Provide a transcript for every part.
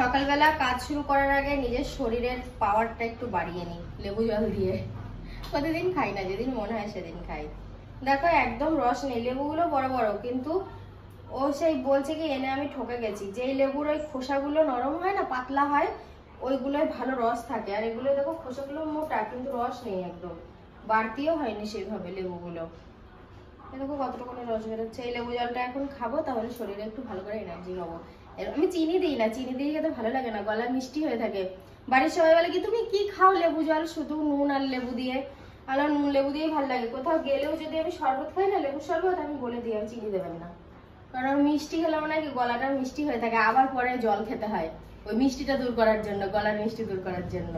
সকালবেলা কাজ শুরু করার আগে নিজের শরীরের পাওয়ারটা একটু বাড়িয়ে নিই লেবু জল দিয়ে প্রতিদিন খাই না যেদিন মনে হয় সেদিন খাই দেখো একদম রস নেই লেবুগুলো বড় বড় কিন্তু ও সেই বলছে কি এনে আমি ঠকে গেছি যেই লেবুর ওই খোসাগুলো নরম হয় না পাতলা হয় ওইগুলোই ভালো রস থাকে আর এগুলো দেখো খোসাগুলো মোটা কিন্তু রস নেই একদম বাড়তিও হয়নি সেইভাবে লেবুগুলো দেখো কতটুকু রস বেরোচ্ছে এই লেবু জলটা এখন খাবো তাহলে শরীরে একটু ভালো করে এনার্জি পাবো আমি চিনি দিই না চিনি দিয়ে খেতে ভালো লাগে না গলা মিষ্টি হয়ে থাকে বাড়ির সবাই বলে কি তুমি কি খাও লেবু জল শুধু নুন আর লেবু দিয়ে আমার নুন লেবু দিয়েই ভালো লাগে কোথাও গেলেও যদি আমি শরবত খাই না লেবু শরবত আমি বলে দিই আমি চিনি দেবেন না কারণ মিষ্টি খেলে মনে হয় গলাটা মিষ্টি হয়ে থাকে আবার পরে জল খেতে হয় ওই মিষ্টিটা দূর করার জন্য গলার মিষ্টি দূর করার জন্য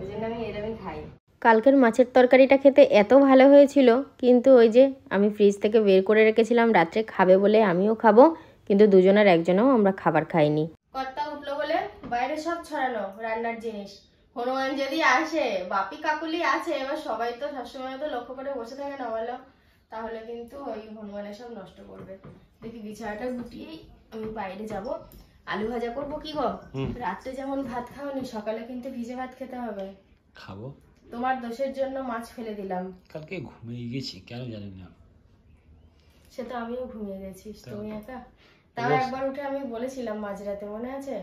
ওই জন্য আমি এরমই খাই কালকের মাছের তরকারিটা খেতে এত ভালো হয়েছিল কিন্তু ওই যে আমি ফ্রিজ থেকে বের করে রেখেছিলাম রাত্রে খাবে বলে আমিও খাবো কিন্তু দুজনের একজনও আমরা খাবার খাইনি কর্তা উঠলো বলে বাইরে সব ছড়ানো রান্নার জিনিস হনুমান যদি আসে বাপি কাকুলি আছে এবার সবাই তো সবসময় তো লক্ষ্য করে বসে থাকে না বলো তাহলে কিন্তু ওই হনুমানের সব নষ্ট করবে দেখি বিছানাটা গুটিয়ে আমি বাইরে যাব আলু ভাজা করব কি গো রাত্রে যেমন ভাত খাওয়ানি সকালে কিন্তু ভিজে ভাত খেতে হবে খাবো তোমার দোষের জন্য মাছ ফেলে দিলাম কালকে ঘুমিয়ে গেছি কেন জানি না সে তো আমিও ঘুমিয়ে গেছি তুমি একা তাও একবার উঠে আমি বলেছিলাম মাঝরাতে মনে আছে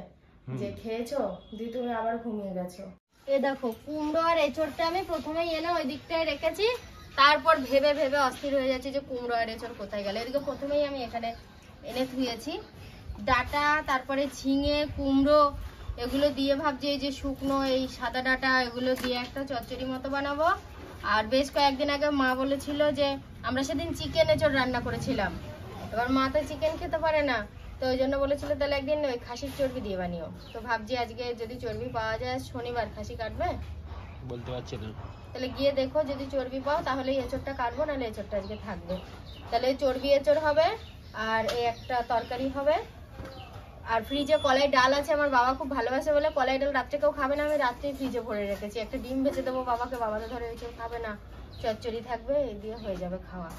যে খেয়েছো দিয়ে তুমি আবার ঘুমিয়ে গেছো এ দেখো কুমড়ো আর এঁচড়টা আমি প্রথমেই এনে ওই দিকটায় রেখেছি তারপর ভেবে ভেবে অস্থির হয়ে যাচ্ছে যে কুমড়ো আর এঁচড় কোথায় গেল এদিকে প্রথমেই আমি এখানে এনে ধুয়েছি ডাটা তারপরে ঝিঙে কুমড়ো এগুলো দিয়ে ভাবছি এই যে শুকনো এই সাদা ডাটা এগুলো দিয়ে একটা চচ্চড়ি মতো বানাবো আর বেশ কয়েকদিন আগে মা বলেছিল যে আমরা সেদিন চিকেন এঁচড় রান্না করেছিলাম এবার মা তো চিকেন খেতে পারে না তো ওই জন্য বলেছিল তাহলে একদিন ওই খাসির চর্বি দিয়ে বানিও তো ভাবছি আজকে যদি চর্বি পাওয়া যায় শনিবার খাসি কাটবে বলতে পারছি না তাহলে গিয়ে দেখো যদি চর্বি পাও তাহলে এঁচড়টা কাটবো নাহলে এঁচড়টা আজকে থাকবে তাহলে চর্বি চোর হবে আর এই একটা তরকারি হবে আর ফ্রিজে কলাই ডাল আছে আমার বাবা খুব ভালোবাসে বলে কলাই ডাল রাত্রে কেউ খাবে না আমি রাত্রে ফ্রিজে ভরে রেখেছি একটা ডিম ভেজে দেবো বাবাকে বাবা তো ধরে চোর খাবে না চচ্চড়ি থাকবে এই দিয়ে হয়ে যাবে খাওয়া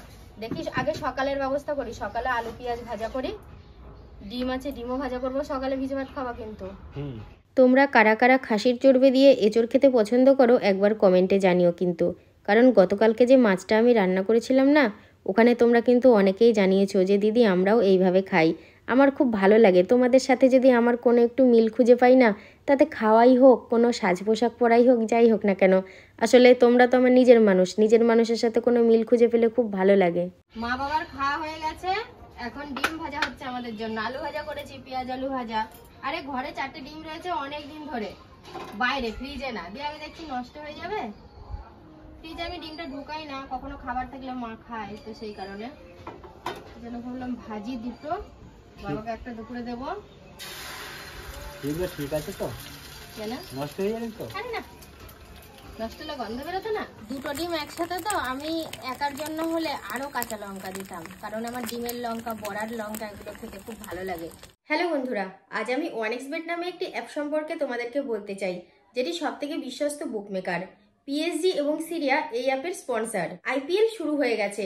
দেখিস আগে সকালের ব্যবস্থা করি সকালে আলু পেঁয়াজ ভাজা করি ডিম আছে ডিমও ভাজা করবো সকালে ভিজে ভাত খাওয়া কিন্তু তোমরা কারা কারা খাসির চর্বে দিয়ে এঁচড় খেতে পছন্দ করো একবার কমেন্টে জানিও কিন্তু কারণ গতকালকে যে মাছটা আমি রান্না করেছিলাম না ওখানে তোমরা কিন্তু অনেকেই জানিয়েছো যে দিদি আমরাও এইভাবে খাই আমার খুব ভালো লাগে তোমাদের সাথে যদি আমার কোনো একটু মিল খুঁজে পাই না তাতে খাওয়াই হোক কোনো সাজ পোশাক পরাই হোক যাই হোক না কেন আসলে তোমরা তো আমার নিজের মানুষ নিজের মানুষের সাথে কোনো মিল খুঁজে পেলে খুব ভালো লাগে মা বাবার খাওয়া হয়ে গেছে এখন ডিম ভাজা হচ্ছে আমাদের জন্য আলু ভাজা করেছি পেঁয়াজ আলু ভাজা আরে ঘরে চারটে ডিম রয়েছে অনেক দিন ধরে বাইরে ফ্রিজে না দিয়ে আমি দেখছি নষ্ট হয়ে যাবে ফ্রিজে আমি ডিমটা ঢুকাই না কখনো খাবার থাকলে মা খায় তো সেই কারণে যেন বললাম ভাজি দুটো বাবাকে একটা দুপুরে দেবো ঠিক আছে তো কেন নষ্ট হয়ে যাবে তো না নষ্ট গন্ধ বেরোতো না দুটো ডিম একসাথে তো আমি একার জন্য হলে আরও কাঁচা লঙ্কা দিতাম কারণ আমার ডিমের লঙ্কা বড়ার লঙ্কা এগুলো খেতে খুব ভালো লাগে হ্যালো বন্ধুরা আজ আমি ওয়ানেক্সবেট নামে একটি অ্যাপ সম্পর্কে তোমাদেরকে বলতে চাই যেটি সব থেকে বিশ্বস্ত বুকমেকার পিএসজি এবং সিরিয়া এই অ্যাপের স্পন্সার আইপিএল শুরু হয়ে গেছে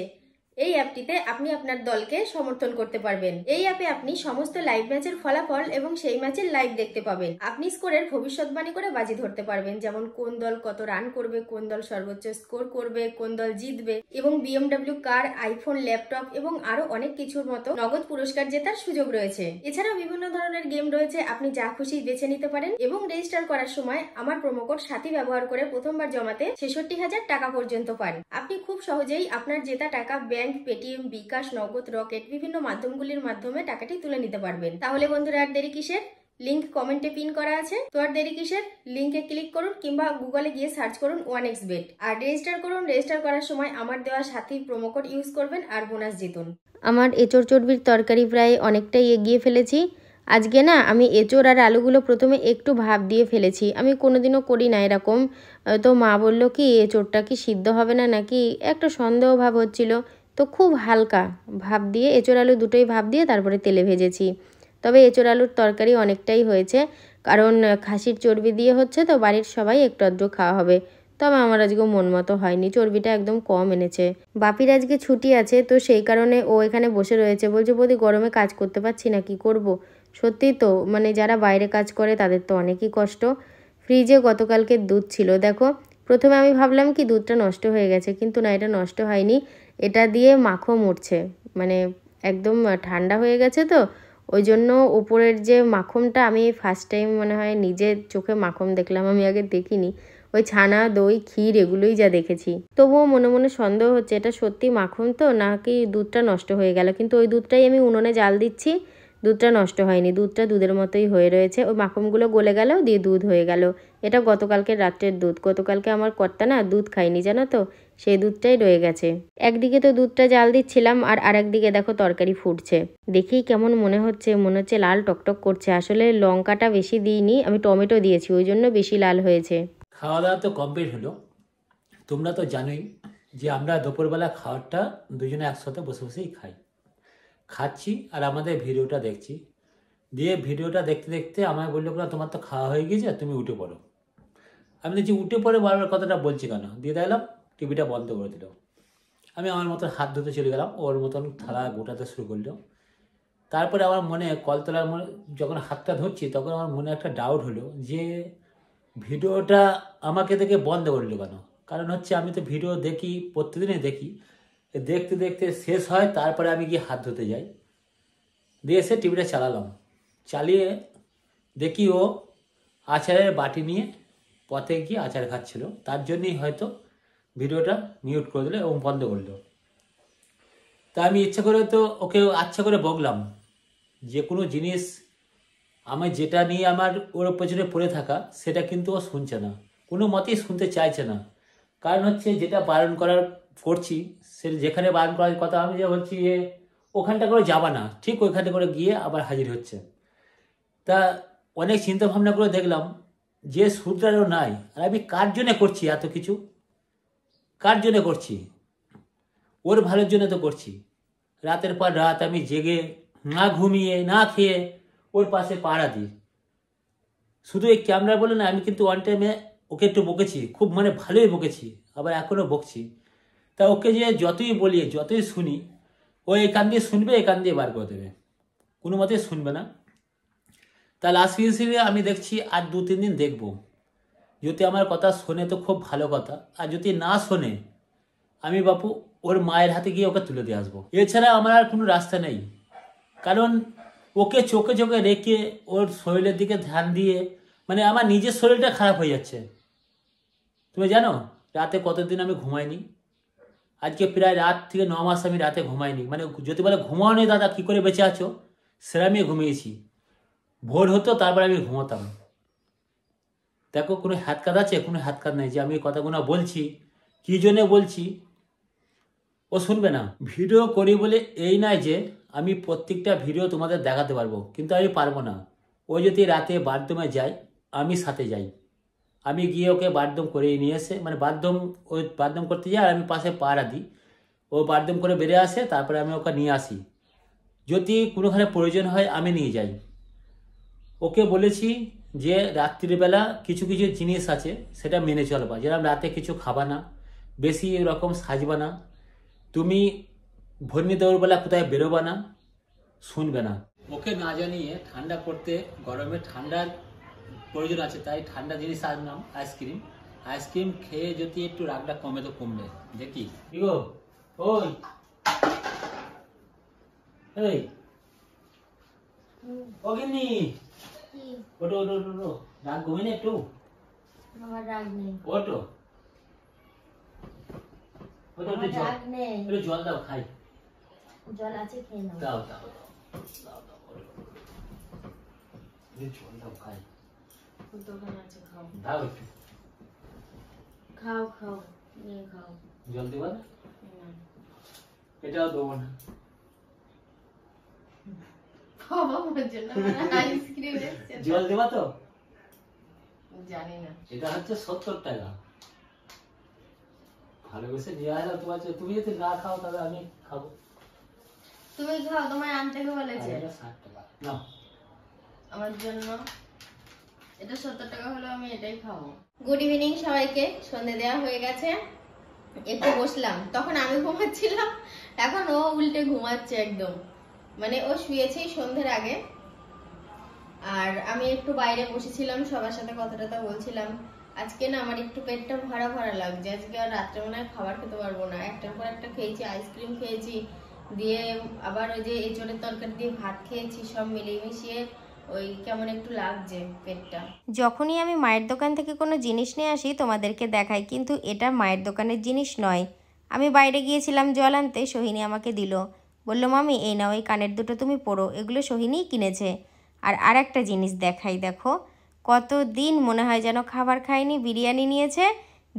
এই অ্যাপটিতে আপনি আপনার দলকে সমর্থন করতে পারবেন এই অ্যাপে আপনি সমস্ত লাইভ ম্যাচের ফলাফল এবং সেই ম্যাচের লাইভ দেখতে পাবেন আপনি স্কোরের ভবিষ্যৎবাণী করে বাজি ধরতে পারবেন যেমন কোন দল কত রান করবে কোন দল সর্বোচ্চ স্কোর করবে কোন দল জিতবে এবং বিএমডাব্লিউ কার আইফোন ল্যাপটপ এবং আরো অনেক কিছুর মতো নগদ পুরস্কার জেতার সুযোগ রয়েছে এছাড়াও বিভিন্ন ধরনের গেম রয়েছে আপনি যা খুশি বেছে নিতে পারেন এবং রেজিস্টার করার সময় আমার প্রোমোকোড সাথী ব্যবহার করে প্রথমবার জমাতে ছেষট্টি হাজার টাকা পর্যন্ত পান আপনি খুব সহজেই আপনার জেতা টাকা ব্যাংক ব্যাংক পেটিএম বিকাশ নগদ রকেট বিভিন্ন মাধ্যমগুলির মাধ্যমে টাকাটি তুলে নিতে পারবেন তাহলে বন্ধুরা আর দেরি কিসের লিঙ্ক কমেন্টে পিন করা আছে তো আর দেরি কিসের লিঙ্কে ক্লিক করুন কিংবা গুগলে গিয়ে সার্চ করুন ওয়ান এক্স বেট আর রেজিস্টার করুন রেজিস্টার করার সময় আমার দেওয়া সাথী কোড ইউজ করবেন আর বোনাস জিতুন আমার এঁচড় চর্বির তরকারি প্রায় অনেকটাই এগিয়ে ফেলেছি আজকে না আমি এঁচড় আর আলুগুলো প্রথমে একটু ভাব দিয়ে ফেলেছি আমি কোনোদিনও করি না এরকম তো মা বলল কি এঁচোরটা কি সিদ্ধ হবে না নাকি একটা সন্দেহ ভাব হচ্ছিল তো খুব হালকা ভাব দিয়ে এঁচোর আলু দুটোই ভাপ দিয়ে তারপরে তেলে ভেজেছি তবে এঁচোর আলুর তরকারি অনেকটাই হয়েছে কারণ খাসির চর্বি দিয়ে হচ্ছে তো বাড়ির সবাই একটু আধটু খাওয়া হবে তবে আমার আজকে মন মতো হয়নি চর্বিটা একদম কম এনেছে বাপির আজকে ছুটি আছে তো সেই কারণে ও এখানে বসে রয়েছে বলছে বৌদি গরমে কাজ করতে পারছি না কি করব। সত্যিই তো মানে যারা বাইরে কাজ করে তাদের তো অনেকই কষ্ট ফ্রিজে গতকালকে দুধ ছিল দেখো প্রথমে আমি ভাবলাম কি দুধটা নষ্ট হয়ে গেছে কিন্তু না এটা নষ্ট হয়নি এটা দিয়ে মাখো মরছে মানে একদম ঠান্ডা হয়ে গেছে তো ওই জন্য ওপরের যে মাখনটা আমি ফার্স্ট টাইম মনে হয় নিজের চোখে মাখন দেখলাম আমি আগে দেখিনি ওই ছানা দই ক্ষীর এগুলোই যা দেখেছি তবুও মনে মনে সন্দেহ হচ্ছে এটা সত্যি মাখন তো নাকি দুধটা নষ্ট হয়ে গেল কিন্তু ওই দুধটাই আমি উনুনে জাল দিচ্ছি দুধটা নষ্ট হয়নি দুধটা দুধের মতোই হয়ে রয়েছে ওই মাখনগুলো গলে গেল দিয়ে দুধ হয়ে গেল এটা গতকালকে রাত্রের দুধ গতকালকে আমার কর্তা না দুধ খাইনি জানো তো সেই দুধটাই রয়ে গেছে একদিকে তো দুধটা জাল দিচ্ছিলাম আর আরেকদিকে দেখো তরকারি ফুটছে দেখি কেমন মনে হচ্ছে মনে হচ্ছে লাল টকটক করছে আসলে লঙ্কাটা বেশি দিইনি আমি টমেটো দিয়েছি ওই জন্য বেশি লাল হয়েছে খাওয়া দাওয়া তো কমপ্লিট হলো তোমরা তো জানোই যে আমরা দুপুরবেলা খাওয়ারটা দুজনে একসাথে বসে বসেই খাই খাচ্ছি আর আমাদের ভিডিওটা দেখছি দিয়ে ভিডিওটা দেখতে দেখতে আমায় বললো না তোমার তো খাওয়া হয়ে গিয়েছে তুমি উঠে পড়ো আমি দেখছি উঠে পড়ে বারবার কথাটা বলছি কেন দিয়ে দেখলাম টিভিটা বন্ধ করে দিল আমি আমার মতন হাত ধুতে চলে গেলাম ওর মতন থালা গোটাতে শুরু করলো তারপরে আমার মনে কলতলার মনে যখন হাতটা ধরছি তখন আমার মনে একটা ডাউট হলো যে ভিডিওটা আমাকে দেখে বন্ধ করলো কেন কারণ হচ্ছে আমি তো ভিডিও দেখি প্রতিদিনই দেখি দেখতে দেখতে শেষ হয় তারপরে আমি গিয়ে হাত ধুতে যাই দিয়ে এসে টিভিটা চালালাম চালিয়ে দেখি ও আচারের বাটি নিয়ে পথে গিয়ে আচার খাচ্ছিল তার জন্যই হয়তো ভিডিওটা মিউট করে দিল এবং বন্ধ করলো তা আমি ইচ্ছা করে তো ওকে আচ্ছা করে বকলাম যে কোনো জিনিস আমার যেটা নিয়ে আমার ওর পেছনে পড়ে থাকা সেটা কিন্তু ও শুনছে না কোনো মতেই শুনতে চাইছে না কারণ হচ্ছে যেটা বারণ করার করছি সে যেখানে বারণ করার কথা আমি যে বলছি যে ওখানটা করে যাবা না ঠিক ওইখানটা করে গিয়ে আবার হাজির হচ্ছে তা অনেক চিন্তা ভাবনা করে দেখলাম যে সুদটারও নাই আর আমি কার জন্যে করছি এত কিছু কার জন্যে করছি ওর ভালোর জন্য তো করছি রাতের পর রাত আমি জেগে না ঘুমিয়ে না খেয়ে ওর পাশে পাড়া দিই শুধু এই ক্যামেরা বলে না আমি কিন্তু অন টাইমে ওকে একটু বকেছি খুব মানে ভালোই বকেছি আবার এখনও বকছি তা ওকে যে যতই বলি যতই শুনি ও এখান দিয়ে শুনবে এখান দিয়ে বার করে দেবে কোনো মতে শুনবে না তা লাস্ট হিসেবে আমি দেখছি আর দু তিন দিন দেখব যদি আমার কথা শোনে তো খুব ভালো কথা আর যদি না শোনে আমি বাপু ওর মায়ের হাতে গিয়ে ওকে তুলে দিয়ে আসবো এছাড়া আমার আর কোনো রাস্তা নেই কারণ ওকে চোখে চোখে রেখে ওর শরীরের দিকে ধ্যান দিয়ে মানে আমার নিজের শরীরটা খারাপ হয়ে যাচ্ছে তুমি জানো রাতে কতদিন আমি ঘুমাইনি আজকে প্রায় রাত থেকে ন মাস আমি রাতে ঘুমাইনি মানে যদি বলে ঘুমাও নেই দাদা কী করে বেঁচে আছো সেরা আমি ঘুমিয়েছি ভোর হতো তারপর আমি ঘুমাতাম দেখো কোনো হাত কাত আছে কোনো হাত কাত নেই যে আমি কথাগুলো বলছি কী জন্যে বলছি ও শুনবে না ভিডিও করি বলে এই নয় যে আমি প্রত্যেকটা ভিডিও তোমাদের দেখাতে পারবো কিন্তু আমি পারবো না ও যদি রাতে বাথরুমে যায় আমি সাথে যাই আমি গিয়ে ওকে বাধ্যম করে নিয়ে এসে মানে বাধ্যম ওই বাধ্যম করতে যাই আর আমি পাশে পাড়া দিই ও বাধ্যম করে বেড়ে আসে তারপরে আমি ওকে নিয়ে আসি যদি কোনোখানে প্রয়োজন হয় আমি নিয়ে যাই ওকে বলেছি যে রাত্রিবেলা কিছু কিছু জিনিস আছে সেটা মেনে চলবা যেরকম রাতে কিছু খাবা না বেশি রকম সাজবা না তুমি ভর্মি দৌড়বেলা কোথায় বেরোবা না শুনবে না ওকে না জানিয়ে ঠান্ডা করতে গরমে ঠান্ডার প্রয়োজন আছে তাই ঠান্ডা জিনিস আনলাম আইসক্রিম আইসক্রিম খেয়ে যদি একটু রাগটা কমে তো কমবে দেখি জল দাও খাই জল আছে ওটো ওটো দাও দাও দাও দাও দাও দাও দাও দাও দাও দাও জল দাও দাও দাও খাই দাও দাও দাও দাও দাও দাও দাও দাও দাও দাও খাই জল দেবা তো জানি না এটা হচ্ছে সত্তর টাকা ভালোবেসে নিয়ে আসা তোমার তুমি যদি না খাও তাহলে আমি খাবো তুমি খাও তোমার আনতে বলেছে ষাট টাকা না আমার জন্য এটা সত্তর টাকা হলো আমি এটাই খাবো গুড ইভিনিং সবাইকে সন্ধে দেওয়া হয়ে গেছে একটু বসলাম তখন আমি ঘুমাচ্ছিলাম এখন ও উল্টে ঘুমাচ্ছে একদম মানে ও সন্ধ্যের আগে আর আমি একটু বাইরে বসেছিলাম সবার সাথে কথা টথা বলছিলাম আজকে না আমার একটু পেটটা ভরা ভরা লাগছে আজকে আর রাত্রে মনে খাবার খেতে পারবো না একটার পর একটা খেয়েছি আইসক্রিম খেয়েছি দিয়ে আবার ওই যে এঁচড়ের তরকারি দিয়ে ভাত খেয়েছি সব মিলিয়ে মিশিয়ে ওই কেমন একটু লাগছে পেটটা যখনই আমি মায়ের দোকান থেকে কোনো জিনিস নিয়ে আসি তোমাদেরকে দেখাই কিন্তু এটা মায়ের দোকানের জিনিস নয় আমি বাইরে গিয়েছিলাম জল আনতে সোহিনী আমাকে দিল বলল মামি এই নাও ওই কানের দুটো তুমি পড়ো এগুলো সোহিনীই কিনেছে আর আর একটা জিনিস দেখাই দেখো কত দিন মনে হয় যেন খাবার খায়নি বিরিয়ানি নিয়েছে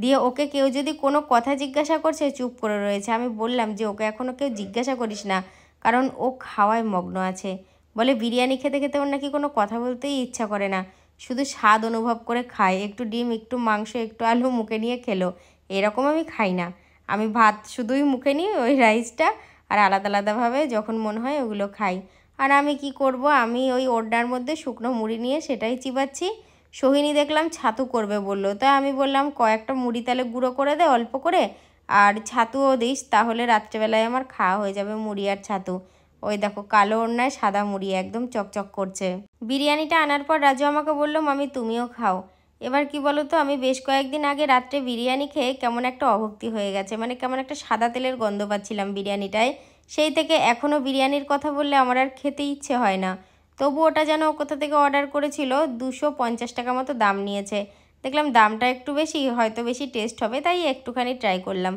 দিয়ে ওকে কেউ যদি কোনো কথা জিজ্ঞাসা করছে চুপ করে রয়েছে আমি বললাম যে ওকে এখনও কেউ জিজ্ঞাসা করিস না কারণ ও খাওয়ায় মগ্ন আছে বলে বিরিয়ানি খেতে খেতে ওর নাকি কোনো কথা বলতেই ইচ্ছা করে না শুধু স্বাদ অনুভব করে খায় একটু ডিম একটু মাংস একটু আলু মুখে নিয়ে খেলো এরকম আমি খাই না আমি ভাত শুধুই মুখে নিই ওই রাইসটা আর আলাদা আলাদাভাবে যখন মনে হয় ওগুলো খাই আর আমি কি করব আমি ওই ওড্ডার মধ্যে শুকনো মুড়ি নিয়ে সেটাই চিবাচ্ছি সোহিনী দেখলাম ছাতু করবে বলল তো আমি বললাম কয়েকটা মুড়ি তাহলে গুঁড়ো করে দে অল্প করে আর ছাতুও দিস তাহলে রাত্রেবেলায় আমার খাওয়া হয়ে যাবে মুড়ি আর ছাতু ওই দেখো কালো ওড়নায় সাদা মুড়ি একদম চকচক করছে বিরিয়ানিটা আনার পর রাজু আমাকে বলল মামি তুমিও খাও এবার কি বলো তো আমি বেশ কয়েকদিন আগে রাত্রে বিরিয়ানি খেয়ে কেমন একটা অভক্তি হয়ে গেছে মানে কেমন একটা সাদা তেলের গন্ধ পাচ্ছিলাম বিরিয়ানিটায় সেই থেকে এখনও বিরিয়ানির কথা বললে আমার আর খেতে ইচ্ছে হয় না তবু ওটা যেন কোথা থেকে অর্ডার করেছিল দুশো পঞ্চাশ টাকা মতো দাম নিয়েছে দেখলাম দামটা একটু বেশি হয়তো বেশি টেস্ট হবে তাই একটুখানি ট্রাই করলাম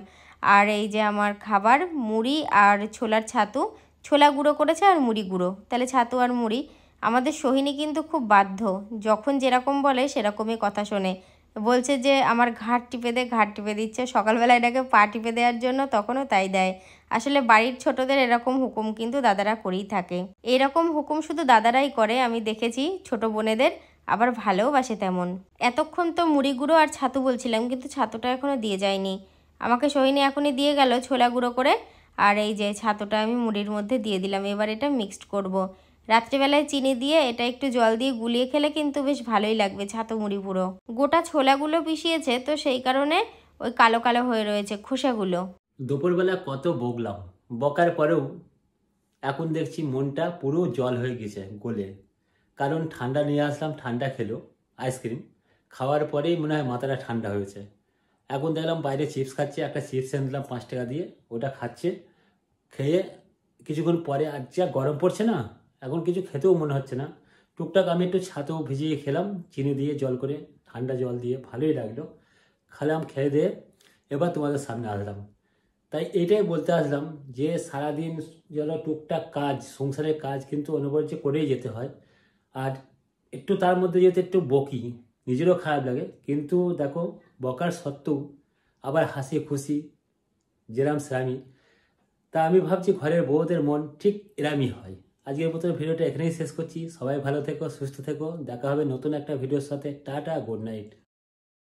আর এই যে আমার খাবার মুড়ি আর ছোলার ছাতু ছোলা গুঁড়ো করেছে আর মুড়ি গুঁড়ো তাহলে ছাতু আর মুড়ি আমাদের সোহিনী কিন্তু খুব বাধ্য যখন যেরকম বলে সেরকমই কথা শোনে বলছে যে আমার ঘাট টিপে দে ঘাট টিপে দিচ্ছে সকালবেলা এটাকে পা টিপে দেওয়ার জন্য তখনও তাই দেয় আসলে বাড়ির ছোটদের এরকম হুকুম কিন্তু দাদারা করেই থাকে এরকম হুকুম শুধু দাদারাই করে আমি দেখেছি ছোট বোনেদের আবার ভালোবাসে তেমন এতক্ষণ তো মুড়ি গুঁড়ো আর ছাতু বলছিলাম কিন্তু ছাতুটা এখনও দিয়ে যায়নি আমাকে সোহিনী এখনই দিয়ে গেল ছোলা গুঁড়ো করে আর এই যে ছাতোটা আমি মুড়ির মধ্যে দিয়ে দিলাম এবার এটা মিক্সড করব। রাত্রেবেলায় চিনি দিয়ে এটা একটু জল দিয়ে গুলিয়ে খেলে কিন্তু বেশ ভালোই লাগবে ছাতো মুড়ি পুরো গোটা ছোলাগুলো পিষিয়েছে তো সেই কারণে ওই কালো কালো হয়ে রয়েছে খোসাগুলো দুপুরবেলা কত বকলাম বকার পরেও এখন দেখছি মনটা পুরো জল হয়ে গেছে গোলে কারণ ঠান্ডা নিয়ে আসলাম ঠান্ডা খেলো আইসক্রিম খাওয়ার পরেই মনে হয় মাথাটা ঠান্ডা হয়েছে এখন দেখলাম বাইরে চিপস খাচ্ছে একটা চিপস এনে দিলাম পাঁচ টাকা দিয়ে ওটা খাচ্ছে খেয়ে কিছুক্ষণ পরে আর যা গরম পড়ছে না এখন কিছু খেতেও মনে হচ্ছে না টুকটাক আমি একটু ছাতেও ভিজিয়ে খেলাম চিনি দিয়ে জল করে ঠান্ডা জল দিয়ে ভালোই লাগলো খেলাম খেয়ে দিয়ে এবার তোমাদের সামনে আসলাম তাই এটাই বলতে আসলাম যে সারাদিন যারা টুকটাক কাজ সংসারের কাজ কিন্তু অনবরত করেই যেতে হয় আর একটু তার মধ্যে যেতে একটু বকি নিজেরও খারাপ লাগে কিন্তু দেখো বকার সত্ত্বেও আবার হাসি খুশি যেরাম স্বামী তা আমি ভাবছি ঘরের বউদের মন ঠিক এরামই হয় আজকের মতো ভিডিওটা এখানেই শেষ করছি সবাই ভালো থেকো সুস্থ থেকো দেখা হবে নতুন একটা ভিডিওর সাথে টাটা গুড নাইট